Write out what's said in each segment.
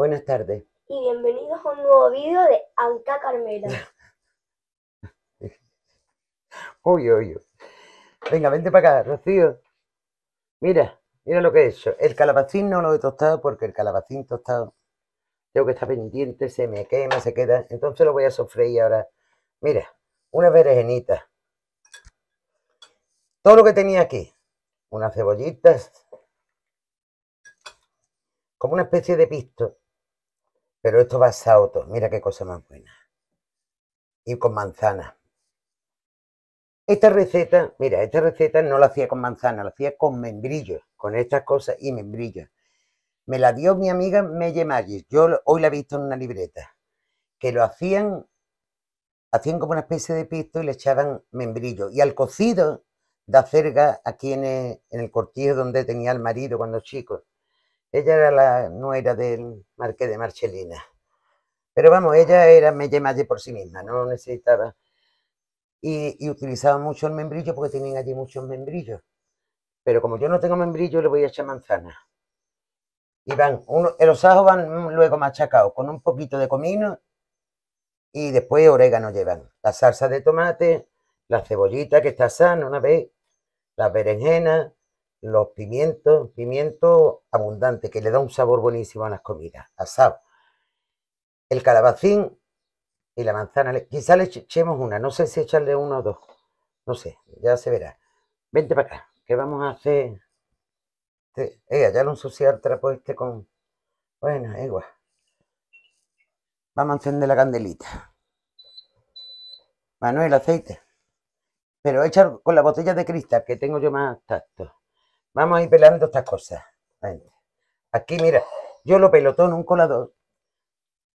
Buenas tardes. Y bienvenidos a un nuevo vídeo de Anca Carmela. uy, uy, uy. Venga, vente para acá, Rocío. Mira, mira lo que he hecho. El calabacín no lo he tostado porque el calabacín tostado tengo que estar pendiente, se me quema, se queda. Entonces lo voy a sofreír ahora. Mira, una berenjenita. Todo lo que tenía aquí. Unas cebollitas. Como una especie de pisto. Pero esto va a sauto, mira qué cosa más buena. Y con manzana. Esta receta, mira, esta receta no la hacía con manzana, la hacía con membrillo, con estas cosas y membrillo. Me la dio mi amiga Melle Magis. Yo hoy la he visto en una libreta. Que lo hacían, hacían como una especie de pisto y le echaban membrillo. Y al cocido de acerga, aquí en el, en cortillo donde tenía el marido cuando chico ella era la nuera del marqués de Marchelina. Pero vamos, ella era Melle por sí misma, no necesitaba. Y, y utilizaban mucho el membrillo porque tenían allí muchos membrillos. Pero como yo no tengo membrillo, le voy a echar manzana. Y van, uno, eh, los ajos van luego machacados con un poquito de comino y después orégano llevan. La salsa de tomate, la cebollita que está sana una vez, las berenjenas, los pimientos, pimiento abundante, que le da un sabor buenísimo a las comidas, asado. El calabacín y la manzana, quizá le echemos una, no sé si echarle uno o dos, no sé, ya se verá. Vente para acá, que vamos a hacer... ella eh, ya lo ensuciar el trapo este con... Bueno, igual. Vamos a encender la candelita. Manuel, aceite. Pero echar con la botella de cristal, que tengo yo más tacto. Vamos a ir pelando estas cosas. Aquí, mira, yo lo pelo en un colador.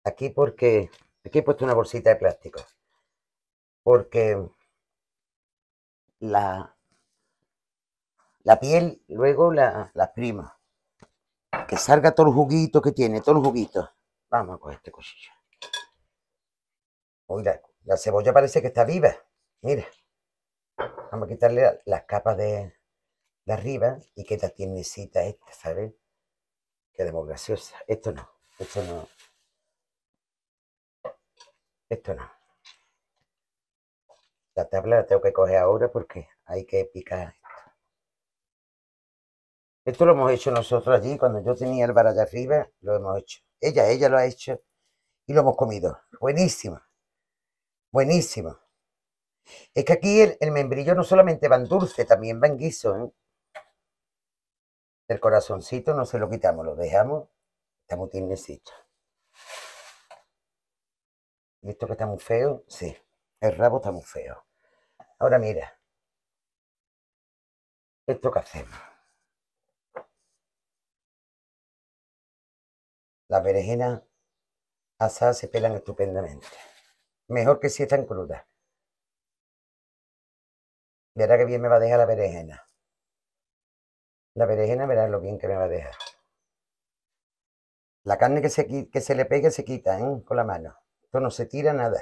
Aquí porque... Aquí he puesto una bolsita de plástico. Porque la, la piel, luego la, la prima. Que salga todo el juguito que tiene, todo el juguito. Vamos a coger este cuchillo. Oiga, la, cebolla parece que está viva. Mira. Vamos a quitarle las capas de, arriba y qué tiene cita esta, ¿sabes? Qué graciosa. Esto no, esto no. Esto no. La tabla la tengo que coger ahora porque hay que picar esto. Esto lo hemos hecho nosotros allí, cuando yo tenía el bar allá arriba, lo hemos hecho. Ella, ella lo ha hecho y lo hemos comido. Buenísimo. Buenísimo. Es que aquí el, membrillo no solamente va en dulce, también va en guiso. ¿eh? El corazoncito no se lo quitamos, lo dejamos, estamos tiernecito. ¿Visto que está muy feo? Sí, el rabo está muy feo. Ahora mira, esto que hacemos. Las berenjenas asadas se pelan estupendamente. Mejor que si están crudas. Verá que bien me va a dejar la berenjena. La berenjena verás lo bien que me va a dejar. La carne que se, le pegue se quita ¿eh? con la mano. Esto no se tira nada.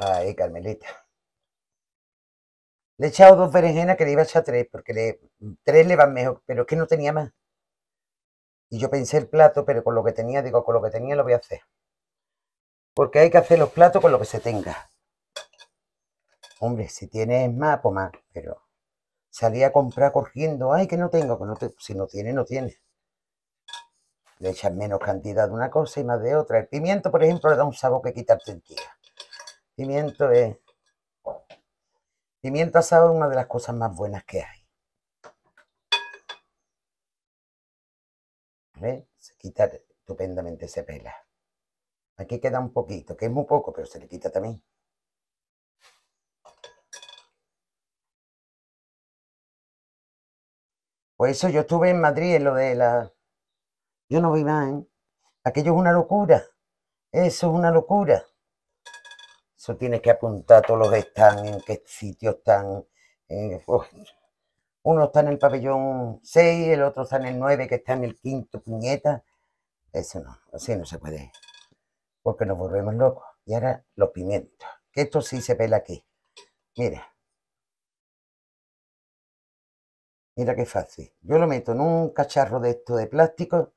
Ahí, Carmelita. Le he echado dos berenjenas que le iba a echar tres, porque tres le van mejor, pero es que no tenía más. Y yo pensé el plato, pero con lo que tenía, digo, con lo que tenía lo voy a hacer. Porque hay que hacer los platos con lo que se tenga. Hombre, si tienes más, pues más, pero salí a comprar corriendo, ay, que no tengo, que no te... si no tiene, no tiene. Le echan menos cantidad de una cosa y más de otra. El pimiento, por ejemplo, le da un sabor que quita sentido. Pimiento es... Pimiento asado es una de las cosas más buenas que hay. ¿Ves? Se quita estupendamente, se pela. Aquí queda un poquito, que es muy poco, pero se le quita también. Pues eso, yo estuve en Madrid en lo de la... Yo no vi más, ¿eh? Aquello es una locura. Eso es una locura. Eso tienes que apuntar todos los que están, en qué sitio están. Uno está en el pabellón 6, el otro está en el 9, que está en el quinto, puñeta. Eso no, así no se puede. Porque nos volvemos locos. Y ahora los pimientos. Que esto sí se pela aquí. Mira. Mira qué fácil. Yo lo meto en un cacharro de esto de plástico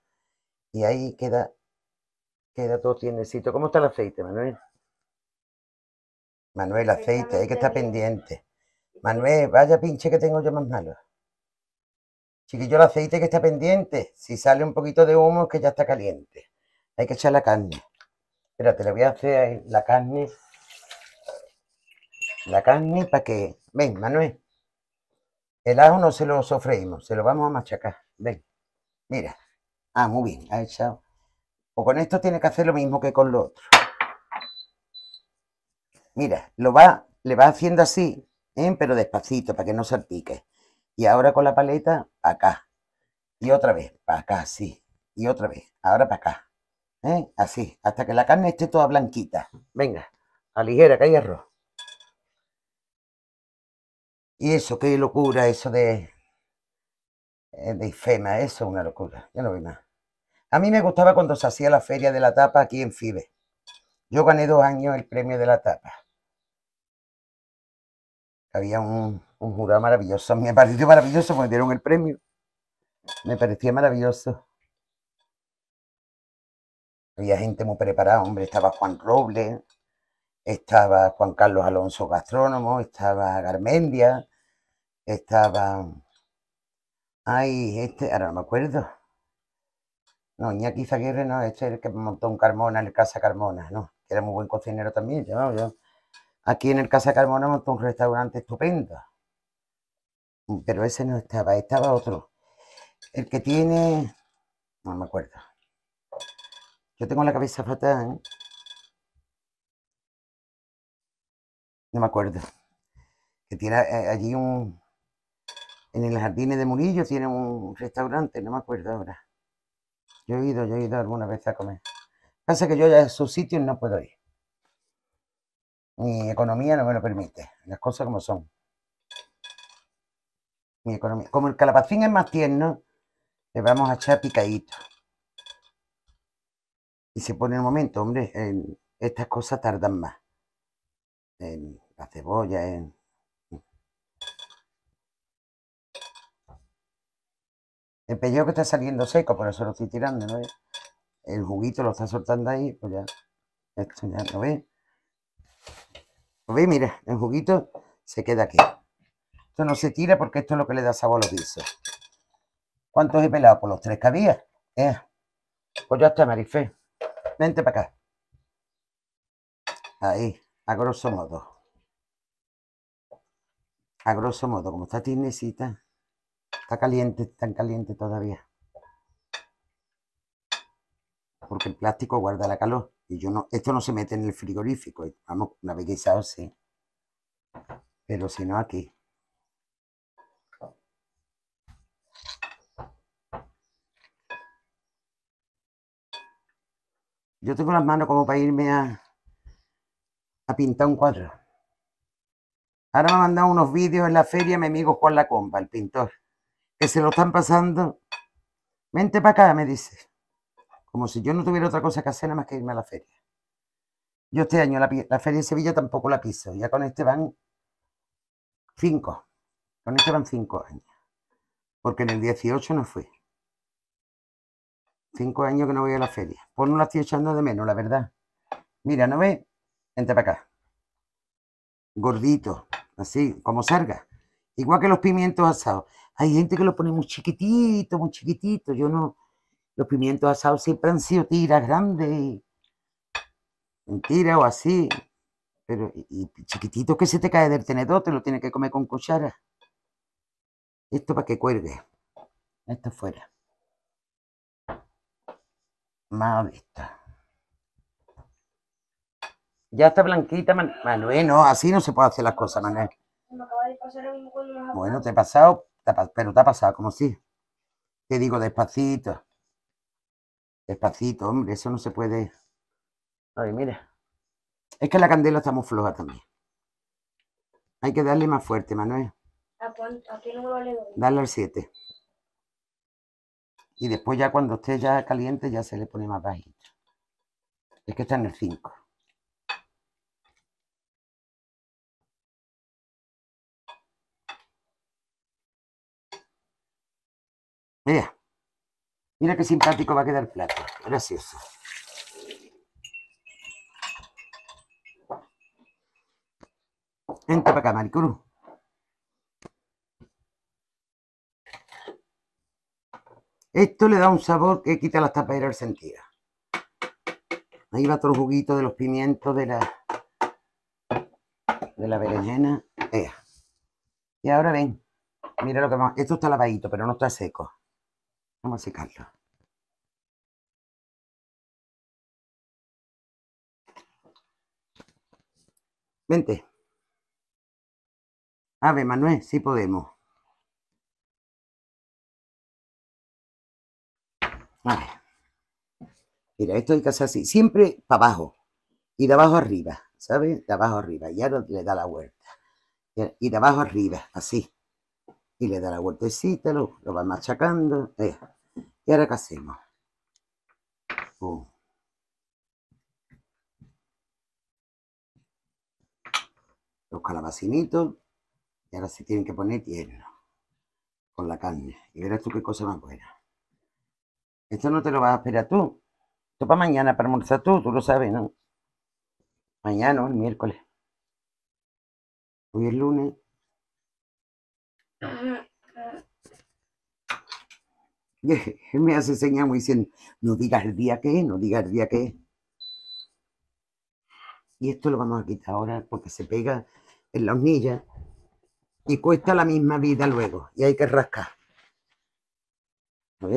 y ahí queda, queda todo tiendecito. ¿Cómo está el aceite, Manuel? Manuel, pues aceite, hay que estar pendiente. Manuel, vaya pinche que tengo yo más malo. Chiquillo, el aceite que está pendiente. Si sale un poquito de humo es que ya está caliente. Hay que echar la carne. Espérate, le voy a hacer la carne. La carne para que... Ven, Manuel. El ajo no se lo sofreímos, se lo vamos a machacar. Ven, mira. Ah, muy bien, ha echado. O con esto tiene que hacer lo mismo que con lo otro. Mira, lo va, le va haciendo así, ¿eh? pero despacito, para que no salpique. Y ahora con la paleta, acá. Y otra vez, para acá, así. Y otra vez, ahora para acá. ¿Eh? Así, hasta que la carne esté toda blanquita. Venga, a ligera, que hay arroz. Y eso, qué locura, eso de, eh, de IFEMA, eso es una locura, ya no vi más. A mí me gustaba cuando se hacía la feria de la tapa aquí en FIBE. Yo gané dos años el premio de la tapa. Había un, jurado maravilloso, me pareció maravilloso porque dieron el premio. Me parecía maravilloso. Había gente muy preparada, hombre, estaba Juan Robles, estaba Juan Carlos Alonso Gastrónomo, estaba Garmendia, estaba... Ay, este, ahora no me acuerdo. No, Iñaki Zaguirre no, este es el que montó un Carmona en el Casa Carmona, ¿no? Que era muy buen cocinero también, yo, yo. Aquí en el Casa Carmona montó un restaurante estupendo. Pero ese no estaba, estaba otro. El que tiene... No me acuerdo. Yo tengo la cabeza fatal, ¿eh? no me acuerdo, que tiene eh, allí un, en el jardín de Murillo tiene un restaurante, no me acuerdo ahora. Yo he ido, yo he ido alguna vez a comer. Pasa que yo ya en sus sitios no puedo ir. Mi economía no me lo permite, las cosas como son. Mi economía. Como el calabacín es más tierno, le vamos a echar picadito. Y se pone el momento, hombre, estas cosas tardan más. En, la cebolla en... Eh. El pellejo que está saliendo seco, por eso lo estoy tirando, ¿no? El juguito lo está soltando ahí, pues ya... Esto ya lo ve. Lo ve, mira, el juguito se queda aquí. Esto no se tira porque esto es lo que le da sabor a los guisos. ¿Cuántos he pelado? Por los tres que había. Eh, pues ya está, Marifé. Vente para acá. Ahí, a grosso modo a grosso modo, como está tiernecita, está caliente, tan caliente todavía. Porque el plástico guarda la calor. Y yo no, esto no se mete en el frigorífico. Eh, vamos, una vez guisado sí. Pero si no aquí. Yo tengo las manos como para irme a, a pintar un cuadro. Ahora me ha mandado unos vídeos en la feria mi amigo Juan Lacomba, el pintor, que se lo están pasando. Vente para acá, me dice. Como si yo no tuviera otra cosa que hacer nada más que irme a la feria. Yo este año la, feria de Sevilla tampoco la piso. Ya con este van cinco. Con este van cinco años. Porque en el 18 no fui. Cinco años que no voy a la feria. Pues no la estoy echando de menos, la verdad. Mira, ¿no ves? Vente para acá. Gordito, así, como salga. Igual que los pimientos asados. Hay gente que los pone muy chiquitito, muy chiquitito. Yo no. Los pimientos asados siempre han sido tiras grandes. un o así. Pero, y, chiquitito que se te cae del tenedor, te lo tienes que comer con cuchara. Esto para que cuelgue. Esto fuera. Más de esto. Ya está blanquita, Manuel. No, así no se puede hacer las cosas, Manuel. Bueno, te he pasado, pero te ha pasado, como si. Te digo despacito. Despacito, hombre, eso no se puede. Ay, mira. Es que la candela está muy floja también. Hay que darle más fuerte, Manuel. ¿A, cuánto, número le Dale al 7. Y después ya cuando esté ya caliente ya se le pone más bajito. Es que está en el 5. Mira, mira qué simpático va a quedar el plato. Gracioso. Entra para acá, maricón. Esto le da un sabor que quita las tapaderas sentido. Ahí va todo el juguito de los pimientos de la de la berenjena. Y ahora ven, mira lo que vamos. Esto está lavadito, pero no está seco. Vamos a secarlo. Vente. A ver, Manuel, si podemos. Mira, esto hay que hacer así. Siempre para abajo. Y de abajo arriba, ¿sabes? De abajo arriba. ya le da la vuelta. Y de abajo arriba, así. Y le da la vueltecita, lo, lo va machacando. Eh. ¿Y ahora qué hacemos? Los uh. calabacinitos. Y ahora se tienen que poner tierno Con la carne. Y verás tú qué cosa más buena. Esto no te lo vas a esperar tú. Esto para mañana, para almorzar tú. Tú lo sabes, ¿no? Mañana, el miércoles. Hoy es lunes. Ah. me hace señal muy diciendo, no digas el día que es, no digas el día que es. Y esto lo vamos a quitar ahora porque se pega en la hornilla y cuesta la misma vida luego y hay que rascar. A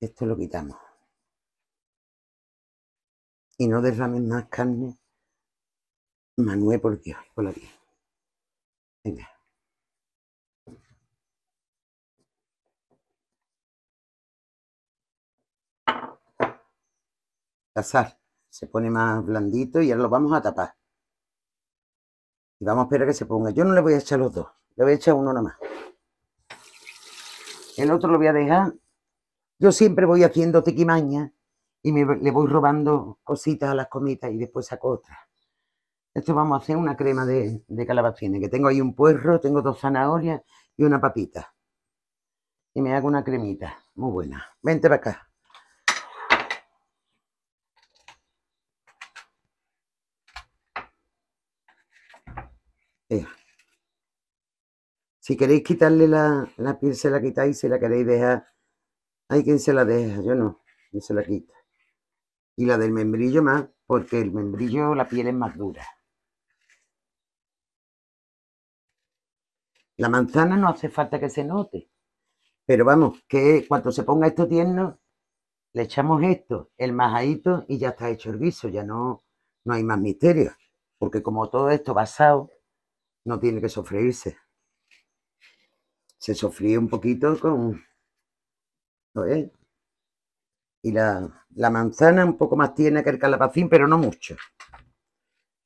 esto lo quitamos. Y no derrames más carne, Manuel, por Dios, por la vida. Venga. sal Se pone más blandito y ahora lo vamos a tapar. Y vamos a esperar que se ponga. Yo no le voy a echar los dos. Le voy a echar uno nomás. El otro lo voy a dejar. Yo siempre voy haciendo tequimaña y le voy robando cositas a las comitas y después saco otras. Esto vamos a hacer una crema de, de calabacines, que tengo ahí un puerro, tengo dos zanahorias y una papita. Y me hago una cremita, muy buena. Vente para acá. Si queréis quitarle la, piel, se la quitáis. Si la queréis dejar, hay quien se la deja. Yo no, no se la quita. Y la del membrillo más, porque el membrillo, la piel es más dura. La manzana no hace falta que se note. Pero vamos, que cuando se ponga esto tierno, le echamos esto, el majadito y ya está hecho el guiso. Ya no, no hay más misterio. Porque como todo esto basado no tiene que sofreírse. Se sofríe un poquito con... es? Y la, manzana un poco más tiene que el calabacín, pero no mucho.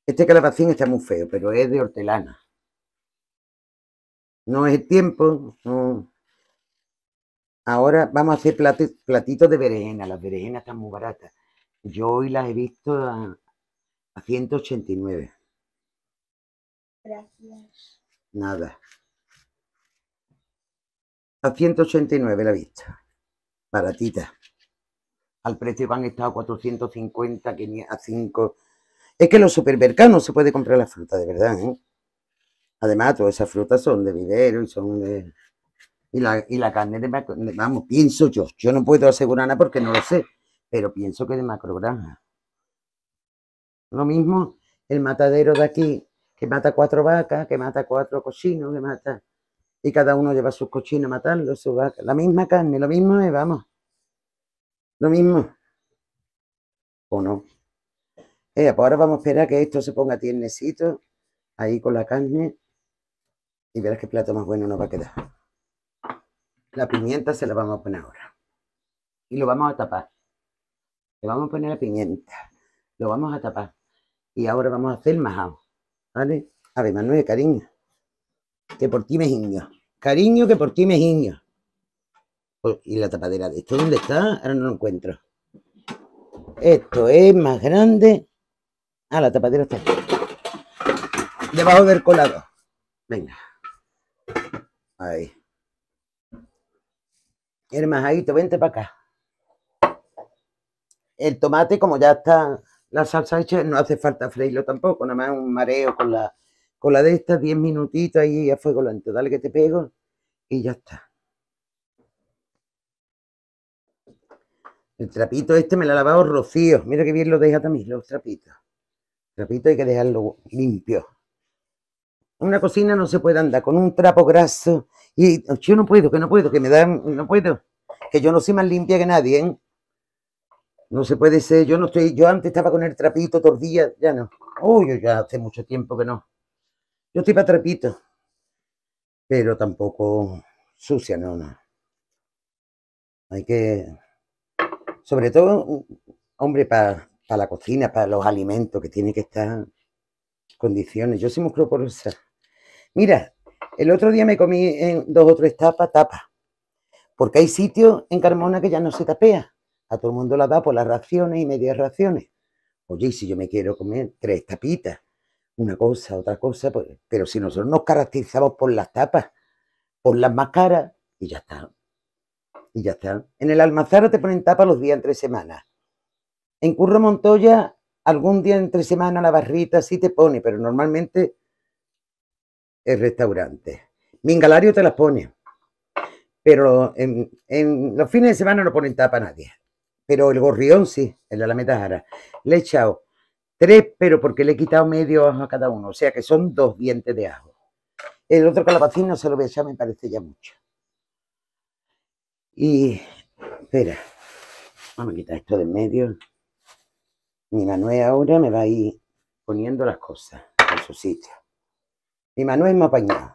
Este calabacín está muy feo, pero es de hortelana. No es el tiempo. Ahora vamos a hacer platitos de berenjena. Las berenjenas están muy baratas. Yo hoy las he visto a, a 189. Gracias. Nada. A 189 la vista. Baratita. Al precio van estado a 450, a 5. Es que los supermercados no se puede comprar la fruta, de verdad. ¿eh? Además, todas esas frutas son de vivero y son de. Y la, y la carne de macro... Vamos, pienso yo. Yo no puedo asegurar nada porque no lo sé. Pero pienso que de macrogranja. Lo mismo el matadero de aquí que mata cuatro vacas, que mata cuatro cochinos, que mata... Y cada uno lleva sus cochinos matando, sus vacas. La misma carne, lo mismo y vamos. Lo mismo. ¿O no? Eh, pues ahora vamos a esperar que esto se ponga tiernecito, ahí con la carne. Y verás qué plato más bueno nos va a quedar. La pimienta se la vamos a poner ahora. Y lo vamos a tapar. Le vamos a poner la pimienta. Lo vamos a tapar. Y ahora vamos a hacer el majado. ¿Vale? ver, Manuel, cariño. Que por ti me giño. Cariño, que por ti me giño. Pues, y la tapadera de esto, ¿dónde está? Ahora no lo encuentro. Esto es más grande. Ah, la tapadera está aquí. Debajo del colado. Venga. Ahí. El majadito, vente para acá. El tomate, como ya está la salsa hecha, no hace falta freírlo tampoco, nada más un mareo con la, con la de estas, 10 minutitos ahí a fuego lento, dale que te pego y ya está. El trapito este me lo ha lavado Rocío, mira que bien lo deja también los trapitos. El trapito hay que dejarlo limpio. Una cocina no se puede andar con un trapo graso y yo no puedo, que no puedo, que me dan, no puedo, que yo no soy más limpia que nadie, ¿eh? No se puede ser, yo no estoy, yo antes estaba con el trapito tordilla, ya no. Uy, yo ya hace mucho tiempo que no. Yo estoy para trapito, pero tampoco sucia, no, no. Hay que, sobre todo, hombre, para, la cocina, para los alimentos, que tiene que estar condiciones. Yo soy esa. Mira, el otro día me comí en dos o tres tapas, tapas. Porque hay sitios en Carmona que ya no se tapea. A todo el mundo la da por las raciones y medias raciones. Oye, si yo me quiero comer tres tapitas, una cosa, otra cosa, pues, pero si nosotros nos caracterizamos por las tapas, por las más y ya está. Y ya está. En el Almazara te ponen tapa los días entre semanas. En Curro Montoya, algún día entre semana la barrita sí te pone, pero normalmente es restaurante. Mingalario te las pone, pero en, los fines de semana no ponen tapa nadie pero el gorrión sí, el de la metajara. Le he echado tres, pero porque le he quitado medio a cada uno, o sea que son dos dientes de ajo. El otro calabacín no se lo voy a echar, me parece ya mucho. Y, espera, vamos a quitar esto de medio. Mi Manuel ahora me va a ir poniendo las cosas en su sitio. Mi Manuel me ha apañado.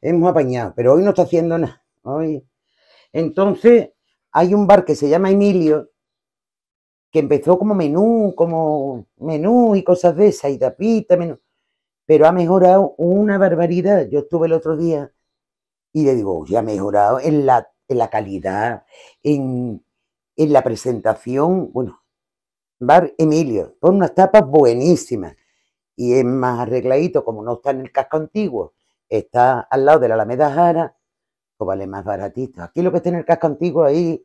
Hemos apañado, pero hoy no está haciendo nada. Hoy. Entonces, hay un bar que se llama Emilio, que empezó como menú, como menú y cosas de esas, y tapita, menú, pero ha mejorado una barbaridad. Yo estuve el otro día y le digo, ya ha mejorado en la, calidad, en, en la presentación, bueno, bar Emilio, con unas tapas buenísimas y es más arregladito, como no está en el casco antiguo, está al lado de la Alameda Jara, vale más baratito. Aquí lo que está en el casco antiguo ahí.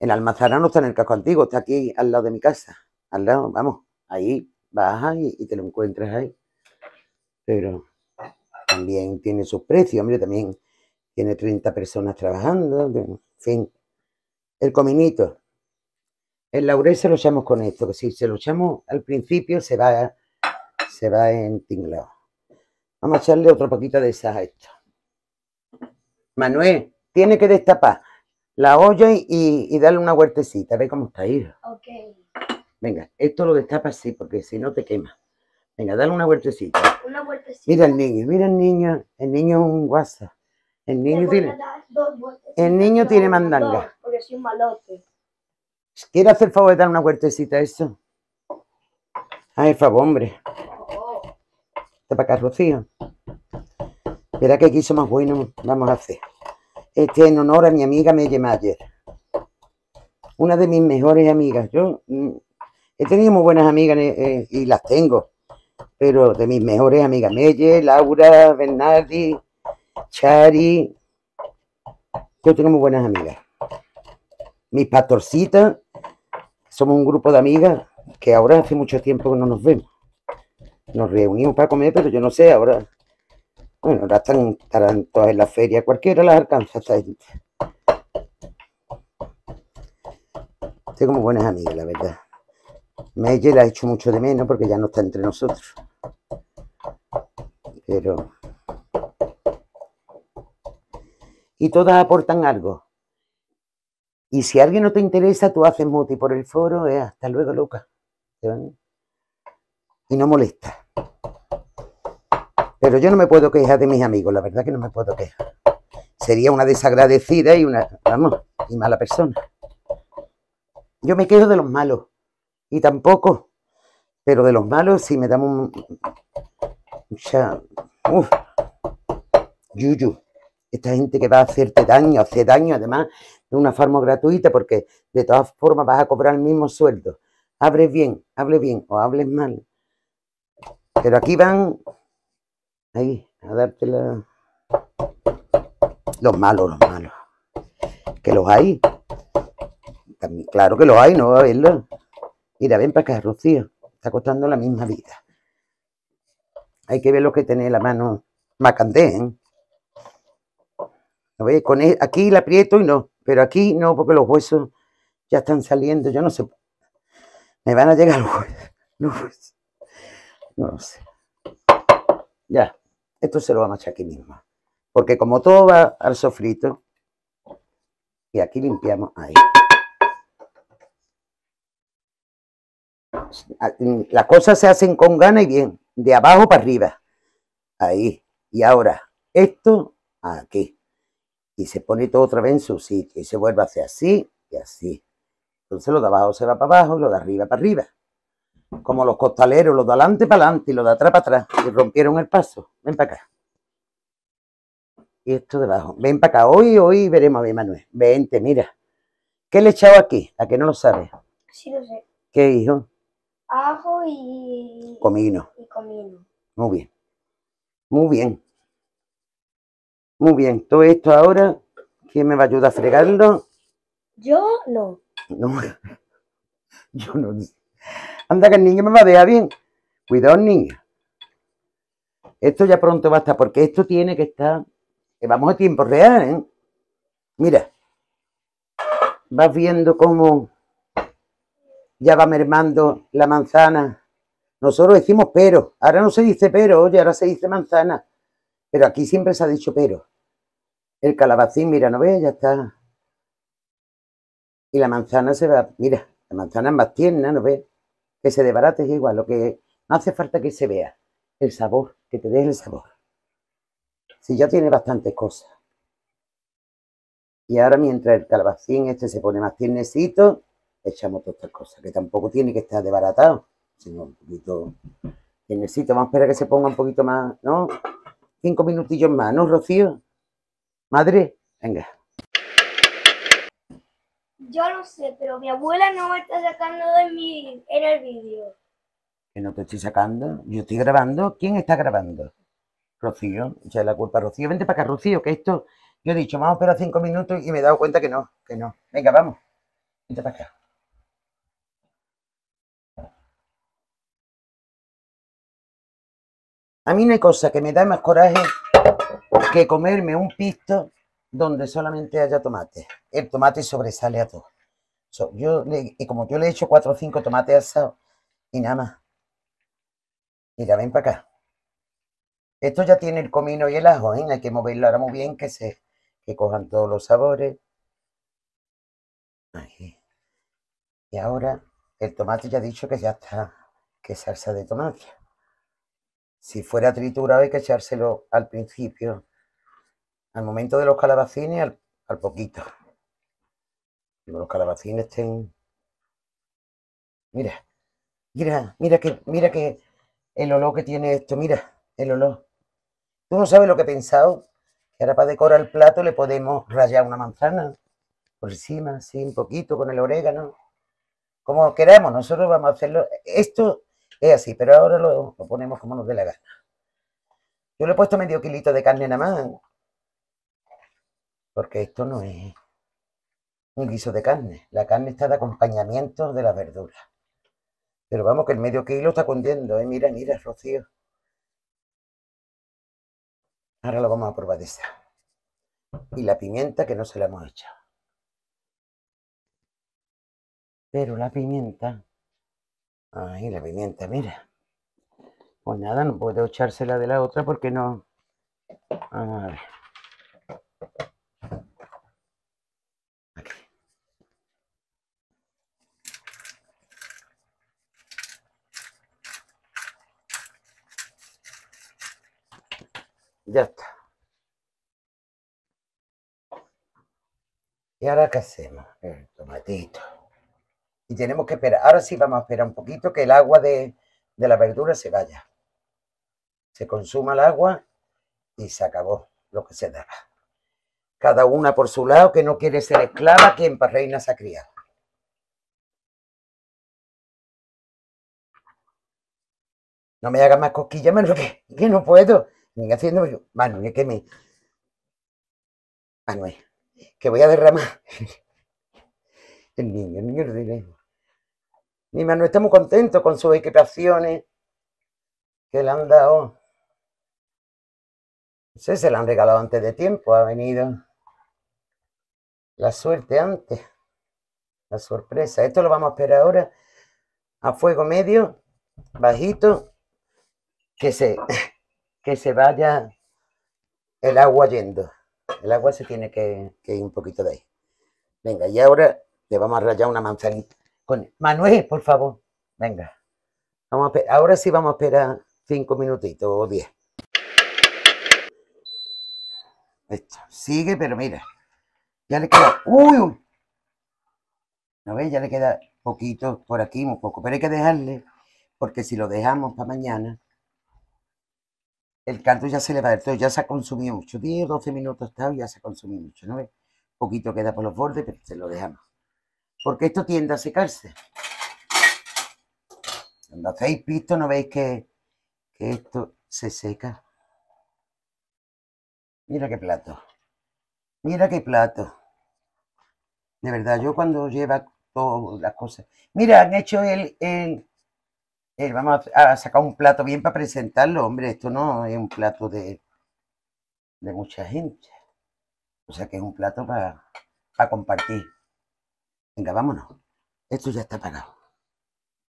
en almazara no está en el casco antiguo, está aquí al lado de mi casa. Al lado, vamos, ahí baja y, te lo encuentras ahí. Pero también tiene sus precios, hombre, también tiene 30 personas trabajando, en fin. El cominito. El laurel se lo echamos con esto, que si se lo echamos al principio se va, se va en tinglado. Vamos a echarle otra poquita de esa a esto. Manuel, tiene que destapar la olla y, darle una huertecita. Ve cómo está, ahí. Venga, esto lo destapa así, porque si no te quema. Venga, dale una huertecita. Una huertecita. Mira el niño, mira el niño. El niño es un guasa. El niño tiene. El niño tiene mandanga. porque soy un malote. ¿Quiere hacer favor de dar una huertecita a eso? Ay, favor, hombre para acá, Rocío. Verá que aquí más buenos? vamos a hacer. Este en honor a mi amiga Melle Mayer. Una de mis mejores amigas. Yo mm, he tenido muy buenas amigas eh, eh, y las tengo. Pero de mis mejores amigas. Melle, Laura, Bernardi, Chari. Yo tengo muy buenas amigas. Mis pastorcitas. Somos un grupo de amigas que ahora hace mucho tiempo que no nos vemos nos reunimos para comer, pero yo no sé, ahora, bueno, ahora están, estarán todas en la feria, cualquiera las alcanza esta gente. Tengo muy buenas amigas, la verdad. Meyer la hecho mucho de menos porque ya no está entre nosotros. Pero... Y todas aportan algo. Y si alguien no te interesa, tú haces muti por el foro. Eh, hasta luego, Lucas y no molesta. Pero yo no me puedo quejar de mis amigos, la verdad que no me puedo quejar. Sería una desagradecida y una, vamos, y mala persona. Yo me quedo de los malos y tampoco, pero de los malos si me damos un... uf, yuyu. Esta gente que va a hacerte daño, hace daño además de una forma gratuita porque de todas formas vas a cobrar el mismo sueldo. Hables bien, hables bien o hables mal pero aquí van, ahí, a darte Los malos, los malos. Que los hay. claro que los hay, no a verlo. Mira, ven para acá, Rocío. Está costando la misma vida. Hay que ver lo que tiene la mano macandé, ¿eh? veis Con e, aquí la aprieto y no. Pero aquí no, porque los huesos ya están saliendo. Yo no sé. Me van a llegar Los huesos. No sé. Ya, esto se lo vamos a echar aquí mismo. Porque como todo va al sofrito, y aquí limpiamos ahí. Ah, mm, las cosas se hacen con gana y bien, de abajo para arriba. Ahí. Y ahora, esto aquí. Y se pone todo otra vez en su sitio. Y se vuelve a hacer así y así. Entonces lo de abajo se va para abajo y lo de arriba para arriba como los costaleros, los de adelante para adelante y los de atrás para atrás, y rompieron el paso. Ven para acá. Y esto debajo. Ven para acá. Hoy, hoy veremos a ver, Manuel. Vente, mira. ¿Qué le he echado aquí? ¿A que no lo sabes? Sí lo sé. ¿Qué, hijo? Ajo y... Comino. Y comino. Muy bien. Muy bien. Muy bien. Todo esto ahora, ¿quién me va a ayudar a fregarlo? Yo no. No. Yo no. Anda que el niño me va a ver bien. Cuidado, niña. Esto ya pronto va a estar, porque esto tiene que estar. Que eh, vamos a tiempo real, ¿eh? Mira. Vas viendo cómo ya va mermando la manzana. Nosotros decimos pero. Ahora no se dice pero, oye, ahora se dice manzana. Pero aquí siempre se ha dicho pero. El calabacín, mira, no ves? ya está. Y la manzana se va, mira, la manzana es más tierna, no ves? que se debarate es igual, lo que no hace falta que se vea, el sabor, que te dé el sabor. Si ya tiene bastantes cosas. Y ahora mientras el calabacín este se pone más tiernecito, echamos todas estas cosas, que tampoco tiene que estar debaratado. sino un poquito tiernecito. Vamos a esperar que se ponga un poquito más, ¿no? Cinco minutillos más, ¿no, Rocío? Madre, venga. Yo no sé, pero mi abuela no me está sacando de mí en el vídeo. Que no te estoy sacando. Yo estoy grabando. ¿Quién está grabando? Rocío. ya es la culpa Rocío. Vente para acá, Rocío, que esto... Yo he dicho, vamos a esperar cinco minutos y me he dado cuenta que no, que no. Venga, vamos. Vente para acá. A mí no hay cosa que me da más coraje que comerme un pisto donde solamente haya tomate. El tomate sobresale a todo. yo y como yo le he hecho cuatro o cinco tomates asados y nada más. Mira, ven para acá. Esto ya tiene el comino y el ajo, ¿eh? hay que moverlo ahora muy bien que se que cojan todos los sabores. Y ahora el tomate ya ha dicho que ya está, que salsa de tomate. Si fuera triturado hay que echárselo al principio al momento de los calabacines al, poquito. los calabacines estén... Mira, mira, mira que, mira que el olor que tiene esto, mira, el olor. Tú no sabes lo que he pensado, que ahora para decorar el plato le podemos rayar una manzana por encima, así un poquito, con el orégano. Como queramos, nosotros vamos a hacerlo. Esto es así, pero ahora lo, lo ponemos como nos dé la gana. Yo le he puesto medio kilito de carne nada más porque esto no es un guiso de carne. La carne está de acompañamiento de las verduras. Pero vamos, que el medio kilo está cundiendo, ¿eh? Mira, mira, Rocío. Ahora lo vamos a probar de esa. Y la pimienta que no se la hemos echado. Pero la pimienta... Ay, la pimienta, mira. Pues nada, no puedo echársela de la otra porque no... a ver. Ya está. ¿Y ahora qué hacemos? El tomatito. Y tenemos que esperar. Ahora sí vamos a esperar un poquito que el agua de, la verdura se vaya. Se consuma el agua y se acabó lo que se daba. Cada una por su lado, que no quiere ser esclava, quien para reina se ha criado. No me haga más cosquillas, menos que, que no puedo. Venga, haciendo yo. Manuel, que me. que voy a derramar. El niño, el niño lo Mi Manuel está muy con sus equipaciones que le han dado. No sé, se le han regalado antes de tiempo, ha venido la suerte antes, la sorpresa. Esto lo vamos a esperar ahora a fuego medio, bajito, que se que se vaya el agua yendo. El agua se tiene que, que, ir un poquito de ahí. Venga, y ahora le vamos a rayar una manzanita. Con... Manuel, por favor, venga. Vamos a... ahora sí vamos a esperar cinco minutitos o diez. Esto, sigue, pero mira, ya le queda... ¡Uy! ¿No ves? Ya le queda poquito por aquí, un poco. Pero hay que dejarle, porque si lo dejamos para mañana, el canto ya se le va dar todo, ya se ha consumido mucho. 10 12 minutos está y ya se ha consumido mucho, ¿no poquito queda por los bordes, pero se lo dejamos. Porque esto tiende a secarse. Cuando hacéis pisto no veis que, esto se seca. Mira qué plato. Mira qué plato. De verdad, yo cuando lleva todas las cosas. Mira, han hecho el, el, eh, vamos a, sacar un plato bien para presentarlo. Hombre, esto no es un plato de, mucha gente. O sea que es un plato para, compartir. Venga, vámonos. Esto ya está pagado.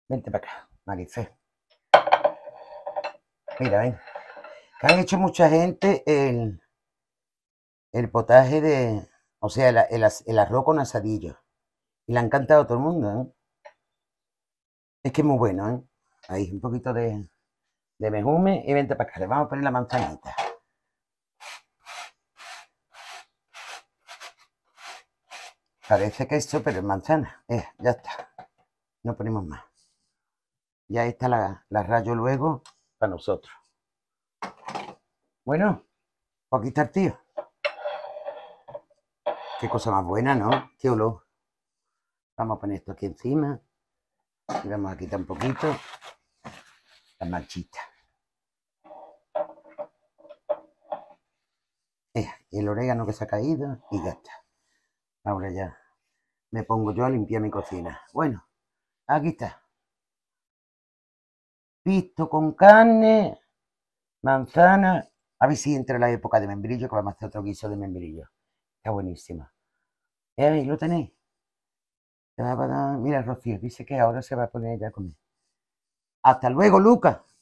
Vente para acá, Marife. Mira, ven. han hecho mucha gente el, el potaje de, o sea, el, el, arroz con asadillo. Y le ha encantado a todo el mundo, ¿eh? Es que es muy bueno, ¿eh? Ahí, un poquito de, de mejume y vente para acá. Le vamos a poner la manzanita. Parece que es pero manzana. Eh, ya está. No ponemos más. ya ahí está la, la rayo luego para nosotros. Bueno, aquí está el tío. Qué cosa más buena, ¿no? Qué olor. Vamos a poner esto aquí encima. Y vamos a quitar un poquito el orégano que se ha caído y ya está. Ahora ya me pongo yo a limpiar mi cocina. Bueno, aquí está. Pisto con carne, manzana. A ver si entra la época de membrillo, que vamos a hacer otro guiso de membrillo. Está buenísima. Ahí lo tenéis. Mira, Rocío dice que ahora se va a poner ya a comer. Hasta luego, Lucas.